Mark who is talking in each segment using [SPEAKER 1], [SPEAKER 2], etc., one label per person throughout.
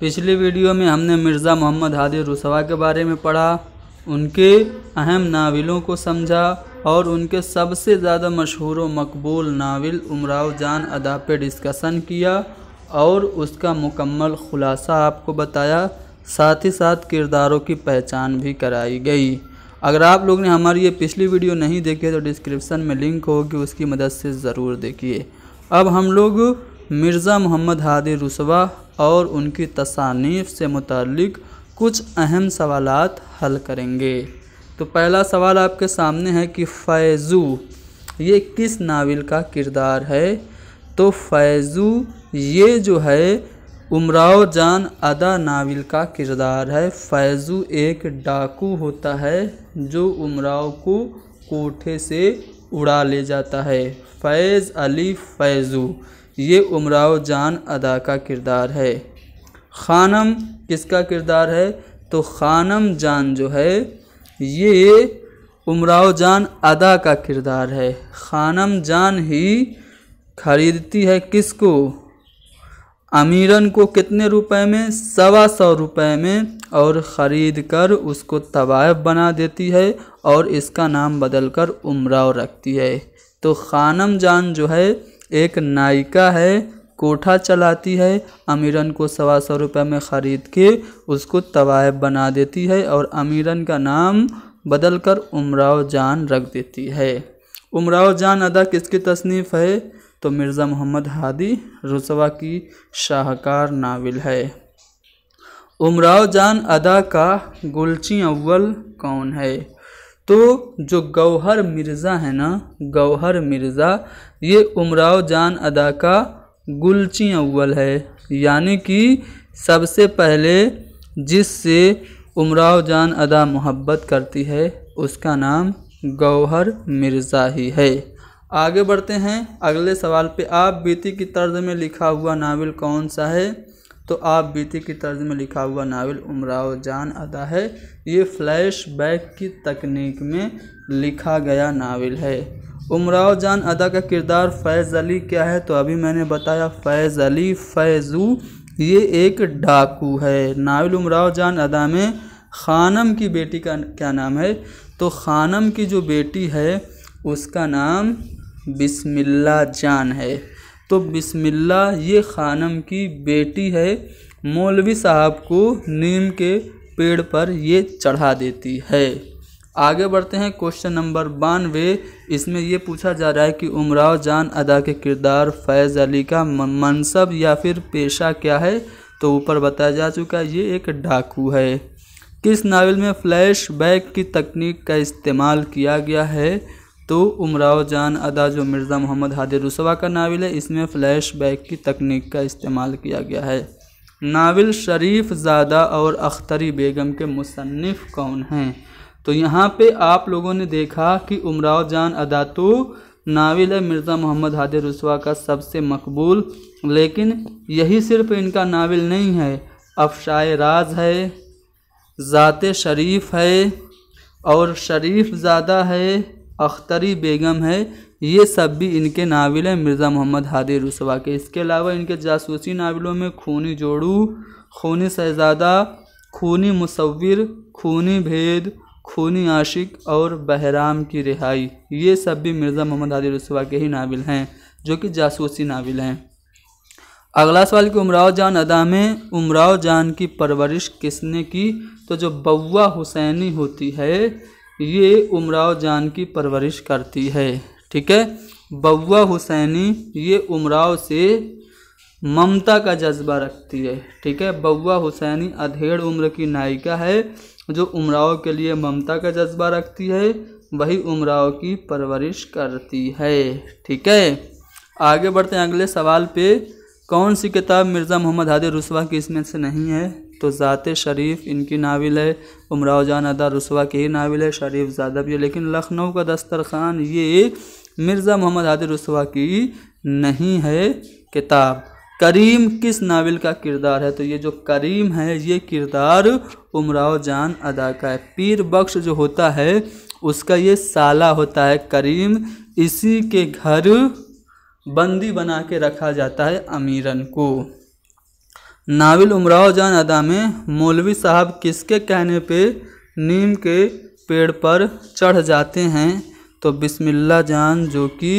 [SPEAKER 1] पिछली वीडियो में हमने मिर्ज़ा मोहम्मद हादिर रुसवा के बारे में पढ़ा उनके अहम नावलों को समझा और उनके सबसे ज़्यादा मशहूर व मकबूल नावल उमराव जान अदा पे डिस्कसन किया और उसका मुकम्मल ख़ुलासा आपको बताया साथ ही साथ किरदारों की पहचान भी कराई गई अगर आप लोग ने हमारी ये पिछली वीडियो नहीं देखी है तो डिस्क्रिप्शन में लिंक होगी उसकी मदद से ज़रूर देखिए अब हम लोग मिर्ज़ा मोहम्मद हादिर रुसवा और उनकी तसानीफ से मुतलक कुछ अहम सवाल हल करेंगे तो पहला सवाल आपके सामने है कि फैज़ू ये किस नावल का किरदार है तो फैज़ू ये जो है उमराव जान अदा नावल का किरदार है फैज़ू एक डाकू होता है जो उमराव को कोठे से उड़ा ले जाता है फैज़ अली फैज़ू ये उमराव जान अदा का किरदार है खानम किसका किरदार है तो खानम जान जो है ये उमराव जान अदा का किरदार है खानम जान ही खरीदती है किसको अमीरन को कितने रुपए में सवा सौ रुपये में और ख़रीद कर उसको तवायफ बना देती है और इसका नाम बदलकर उमराव रखती है तो खानम जान जो है एक नायिका है कोठा चलाती है अमीरन को सवा सौ रुपये में ख़रीद के उसको तवायब बना देती है और अमीरन का नाम बदल कर उमराव जान रख देती है उमराव जान अदा किसकी तसनीफ़ है तो मिर्ज़ा मोहम्मद हादी रुसवा की शाहकार नावल है उमराव जान अदा का गुलची अव्वल कौन है तो जो गौहर मिर्ज़ा है ना गौहर मिर्ज़ा ये उमराव जान अदा का गुलची अव्वल है यानी कि सबसे पहले जिससे उमराव जान अदा मोहब्बत करती है उसका नाम गौहर मिर्ज़ा ही है आगे बढ़ते हैं अगले सवाल पे आप बीती की तर्ज में लिखा हुआ नावल कौन सा है तो आप बीती की तर्ज में लिखा हुआ नावल उमराव जान अदा है ये फ्लैश बैक की तकनीक में लिखा गया नावल है उमराव जान अदा का किरदार फैज़ अली क्या है तो अभी मैंने बताया फैज़ अली फैज़ू ये एक डाकू है नावल उमराव जान अदा में खानम की बेटी का क्या नाम है तो खानम की जो बेटी है उसका नाम बिस्मिल्ला जान है तो बिस्मिल्ला ये खानम की बेटी है मौलवी साहब को नीम के पेड़ पर ये चढ़ा देती है आगे बढ़ते हैं क्वेश्चन नंबर बानवे इसमें यह पूछा जा रहा है कि उमराव जान अदा के किरदार फैज़ अली का मनसब या फिर पेशा क्या है तो ऊपर बताया जा चुका है ये एक डाकू है किस नावल में फ्लैश बैक की तकनीक का इस्तेमाल किया गया है तो उमराव जान अदा जो मिर्ज़ा मोहम्मद हादिर रसवा का नावल है इसमें फ़्लैश बैक की तकनीक का इस्तेमाल किया गया है नावल शरीफ ज़ादा और अख्तरी बेगम के मुसनफ़ कौन हैं तो यहाँ पे आप लोगों ने देखा कि उमराव जान अदा तो नावल है मिर्ज़ा मोहम्मद हादिर रसवा का सबसे मकबूल लेकिन यही सिर्फ इनका नावल नहीं है अफशाए राज है ज़ात शरीफ है और शरीफ ज़्यादा है अख्तरी बेगम है ये सब भी इनके नावल हैं मिर्ज़ा मोहम्मद हादी रसवा के इसके अलावा इनके जासूसी नावलों में खूनी जोड़ू खूनी शहजादा खूनी मुसविर खूनी भेद खूनी आशिक और बहराम की रिहाई ये सब भी मिर्ज़ा मोहम्मद हादी रसवा के ही नावल हैं जो कि जासूसी नावल हैं अगला सवाल कि उमराव जान अदा में उमराव जान की परवरिश किसने की तो जो बउआ हुसैनी होती है ये उमराव जान की परवरिश करती है ठीक है बउआ हुसैनी ये उमराव से ममता का जज्बा रखती है ठीक है बउआ हुसैनी अधेड़ उम्र की नायिका है जो उमराव के लिए ममता का जज्बा रखती है वही उमराव की परवरिश करती है ठीक है आगे बढ़ते हैं अगले सवाल पे कौन सी किताब मिर्ज़ा मोहम्मद हादिर रसवा की इसमें से नहीं है तो ज़ात शरीफ इनकी नाविल है उमराव जान अदा रसवा की ही नाविल है शरीफ ज़्यादा भी है लेकिन लखनऊ का दस्तरखान ये मिर्ज़ा मोहम्मद आदि रसवा की नहीं है किताब करीम किस नावल का किरदार है तो ये जो करीम है ये किरदार उमराव जान अदा का है पीर बख्श जो होता है उसका ये साला होता है करीम इसी के घर बंदी बना के रखा जाता है अमीरन को नाविल उमराव जान अदा में मौलवी साहब किसके कहने पे नीम के पेड़ पर चढ़ जाते हैं तो बिस्मिल्ला जान जो कि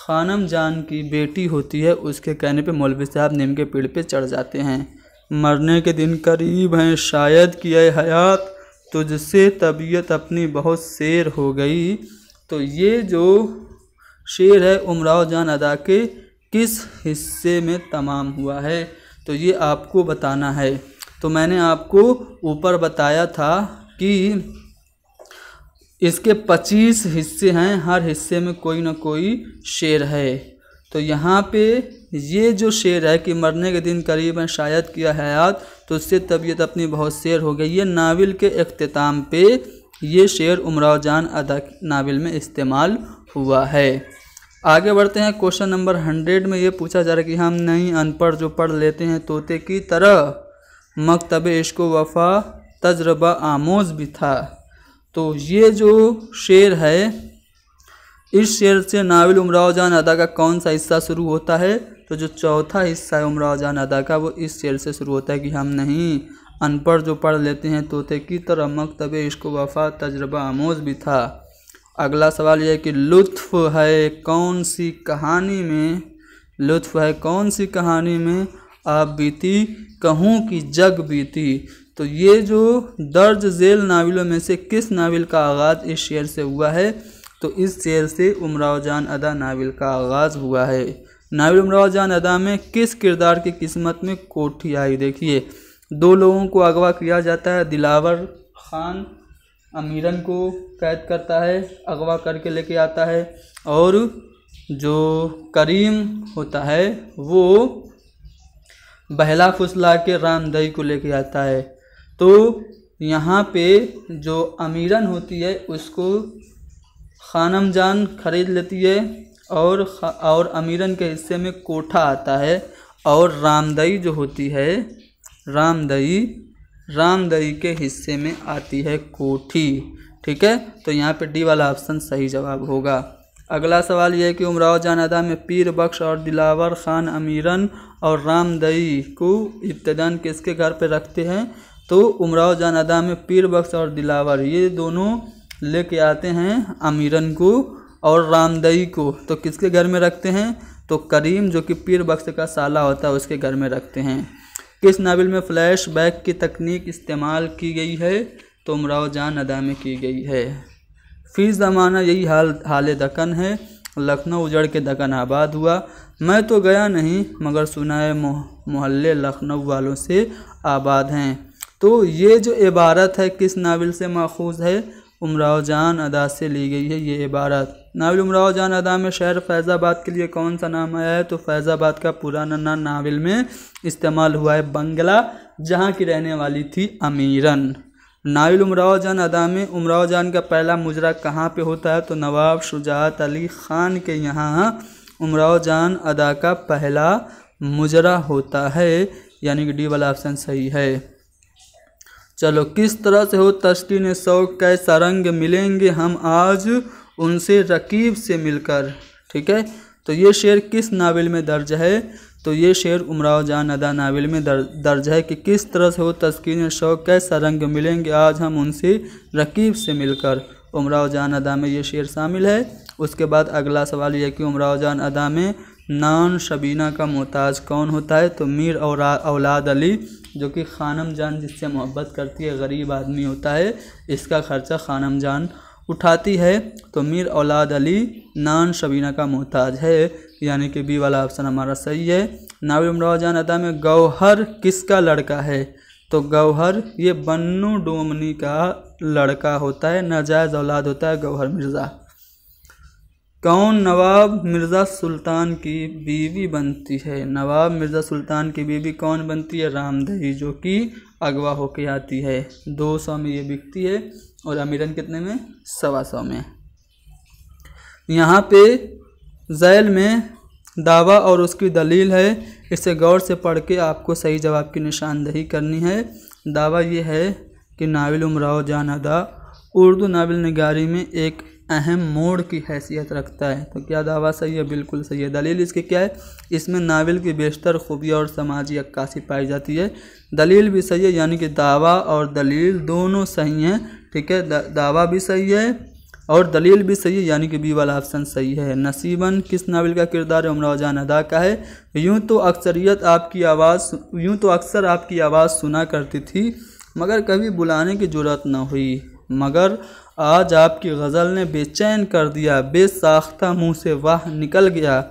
[SPEAKER 1] खानम जान की बेटी होती है उसके कहने पे मौलवी साहब नीम के पेड़ पे चढ़ जाते हैं मरने के दिन करीब हैं शायद कि हयात तुझसे तबीयत अपनी बहुत शेर हो गई तो ये जो शेर है उमराव जान अदा के किस हिस्से में तमाम हुआ है तो ये आपको बताना है तो मैंने आपको ऊपर बताया था कि इसके 25 हिस्से हैं हर हिस्से में कोई ना कोई शेर है तो यहाँ पे ये जो शेर है कि मरने के दिन करीब है शायद किया हयात तो उससे तबीयत अपनी बहुत शेर हो गई ये नावल के अख्ताम पे ये शेर उमराव जान अदा नावल में इस्तेमाल हुआ है आगे बढ़ते हैं क्वेश्चन नंबर हंड्रेड में ये पूछा जा रहा है कि हम नहीं अनपढ़ जो पढ़ लेते हैं तोते की तरह मकतब इश्को वफा तजर्बा आमोज भी था तो ये जो शेर है इस शेर से नावल उमराव जान अदा का कौन सा हिस्सा शुरू होता है तो जो चौथा हिस्सा है उमराव जान अदा का वो इस शेर से शुरू होता है कि हम नहीं अनपढ़ जो पढ़ लेते हैं तोते की तरह मकतब इश्को वफा तजर्बा आमोज भी था अगला सवाल यह है कि लुत्फ है कौन सी कहानी में लुत्फ है कौन सी कहानी में आप बीती कहूँ कि जग बीती तो ये जो दर्ज झेल नावलों में से किस नावल का आगाज़ इस शेर से हुआ है तो इस शेर से उमराव जान अदा नावल का आगाज़ हुआ है नावल उमराव जान अदा में किस किरदार की किस्मत में कोठी आई देखिए दो लोगों को अगवा किया जाता है दिलावर खान अमीरन को कैद करता है अगवा करके लेके आता है और जो करीम होता है वो बहला फुसला के रामदई को लेके आता है तो यहाँ पे जो अमीरन होती है उसको खानम जान खरीद लेती है और और अमीरन के हिस्से में कोठा आता है और रामदई जो होती है रामदई रामदई के हिस्से में आती है कोठी ठीक है तो यहाँ पे डी वाला ऑप्शन सही जवाब होगा अगला सवाल यह है कि उमराव जान अदा में पीर बख्श और दिलावर खान अमीरन और रामदई को इब्तदान किसके घर पे रखते हैं तो उमराव जान अदा में पीर बख्श और दिलावर ये दोनों लेके आते हैं अमीरन को और रामदई को तो किसके घर में रखते हैं तो करीम जो कि पीर बख्श का साला होता है उसके घर में रखते हैं किस नावल में फ़्लैश बैक की तकनीक इस्तेमाल की गई है तो उमराव जान अदा में की गई है फिर ज़माना यही हाल हाल दकन है लखनऊ उजड़ के दकन आबाद हुआ मैं तो गया नहीं मगर सुना है मोहल्ले लखनऊ वालों से आबाद हैं तो ये जो इबारत है किस नावल से माखूज है उमराव जान अदा से ली गई है ये इबारत नावल उमराव जान अदा में शहर फैज़ाबाद के लिए कौन सा नाम आया है तो फैज़ाबाद का पुराना नाम नावल में इस्तेमाल हुआ है बंगला जहाँ की रहने वाली थी अमीरन नावल उमराव जान अदा में उमराव जान का पहला मुजरा कहाँ पे होता है तो नवाब शुजात अली ख़ान के यहाँ उमराव जान अदा का पहला मुजरा होता है यानी कि डी वाला ऑप्शन सही है चलो किस तरह से हो तस्किन ने शौक कै सरंग मिलेंगे हम आज उनसे रकीब से मिलकर ठीक है तो ये शेर किस नावल में दर्ज है तो ये शेर उमराव जान अदा नावल में दर, दर्ज है कि किस तरह से हो तस्किन शौक कै रंग मिलेंगे आज हम उनसे रकीब से मिलकर उमराव जान अदा में ये शेर शामिल है उसके बाद अगला सवाल यह कि उमराव जान अदा में नान शबीना का मोहताज कौन होता है तो मीर और औलाद अली जो कि खानम जान जिससे मोहब्बत करती है गरीब आदमी होता है इसका खर्चा खानम जान उठाती है तो मीर औलाद अली नान शबीना का मोहताज है यानी कि बी वाला ऑप्शन हमारा सही है नावी उमराव जान अदा में गौहर किसका लड़का है तो गौहर ये बन्नू डोमनी का लड़का होता है नाजायज़ औलाद होता है गौहर मिर्ज़ा कौन नवाब मिर्ज़ा सुल्तान की बीवी बनती है नवाब मिर्ज़ा सुल्तान की बीवी कौन बनती है रामदही जो कि अगवा होके आती है दो सौ में ये बिकती है और अमीरन कितने में सवा सौ में यहाँ पे जैल में दावा और उसकी दलील है इसे गौर से पढ़ के आपको सही जवाब की निशानदही करनी है दावा ये है कि नाविल उमराव जान अदा उर्दू नावल नगारी में एक अहम मोड़ की हैसियत रखता है तो क्या दावा सही है बिल्कुल सही है दलील इसके क्या है इसमें नावल की बेशतर खूबियाँ और समाजी अक्कासी पाई जाती है दलील भी सही है यानी कि दावा और दलील दोनों सही हैं ठीक है दा, दावा भी सही है और दलील भी सही है यानी कि बी वाला ऑप्शन सही है नसीबन किस नावल का किरदार उमराव जान अदा का है यूँ तो अक्सरियत आपकी आवाज़ यूँ तो अक्सर आपकी आवाज़ सुना करती थी मगर कभी बुलाने की जरूरत न हुई मगर आज आपकी गज़ल ने बेचैन कर दिया बेसाख्ता मुंह से वाह निकल गया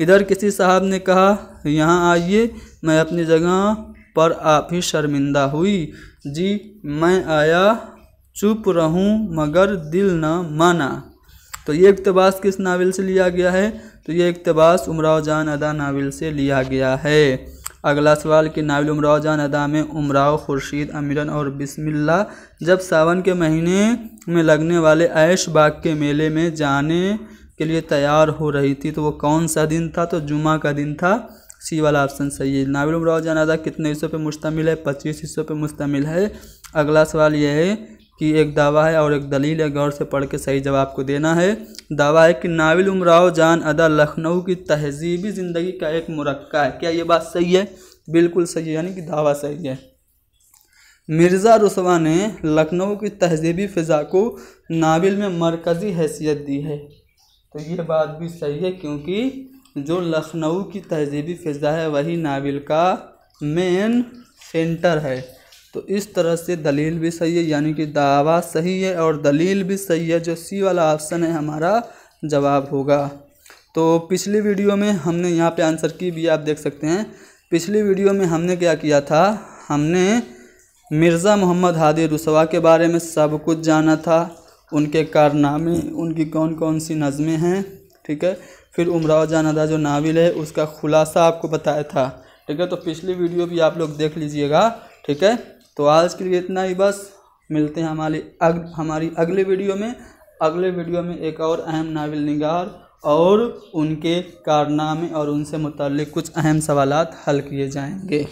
[SPEAKER 1] इधर किसी साहब ने कहा यहाँ आइए मैं अपनी जगह पर आप ही शर्मिंदा हुई जी मैं आया चुप रहूं मगर दिल न माना तो ये इकतबास किस नावल से लिया गया है तो ये इकतबास उमराव जान अदा नावल से लिया गया है अगला सवाल कि नाविल उमराव जान अदा में उमराव खुर्शीद अमीरन और बिस्मिल्ला जब सावन के महीने में लगने वाले ऐश बाग के मेले में जाने के लिए तैयार हो रही थी तो वो कौन सा दिन था तो जुमा का दिन था सी वाला ऑप्शन सही है नाविल उमराव जान अदा कितने हिस्सों पर मुश्तमिल है पच्चीस हिस्सों पर मुश्तमिल है अगला सवाल यह है कि एक दावा है और एक दलील है गौर से पढ़ के सही जवाब को देना है दावा है कि नाविल उमराव जान अदा लखनऊ की तहजीबी ज़िंदगी का एक मुरक्का है क्या ये बात सही है बिल्कुल सही है यानी कि दावा सही है मिर्ज़ा रसवा ने लखनऊ की तहजीबी फ़िज़ा को नाविल में मरकज़ी हैसियत दी है तो ये बात भी सही है क्योंकि जो लखनऊ की तहजीबी फ़िज़ा है वही नाविल का मेन सेंटर है तो इस तरह से दलील भी सही है यानी कि दावा सही है और दलील भी सही है जो सी वाला ऑप्शन है हमारा जवाब होगा तो पिछली वीडियो में हमने यहाँ पे आंसर की भी आप देख सकते हैं पिछली वीडियो में हमने क्या किया था हमने मिर्ज़ा मोहम्मद हादी रुसवा के बारे में सब कुछ जाना था उनके कारनामे उनकी कौन कौन सी नज़में हैं ठीक है फिर उमराव जानादा जो नाविल है उसका खुलासा आपको बताया था ठीक है तो पिछली वीडियो भी आप लोग देख लीजिएगा ठीक है तो आज के लिए इतना ही बस मिलते हैं हमारे अग, हमारी अगले वीडियो में अगले वीडियो में एक और अहम नावल निगार और उनके कारनामे और उनसे मुतल कुछ अहम सवाल हल किए जाएंगे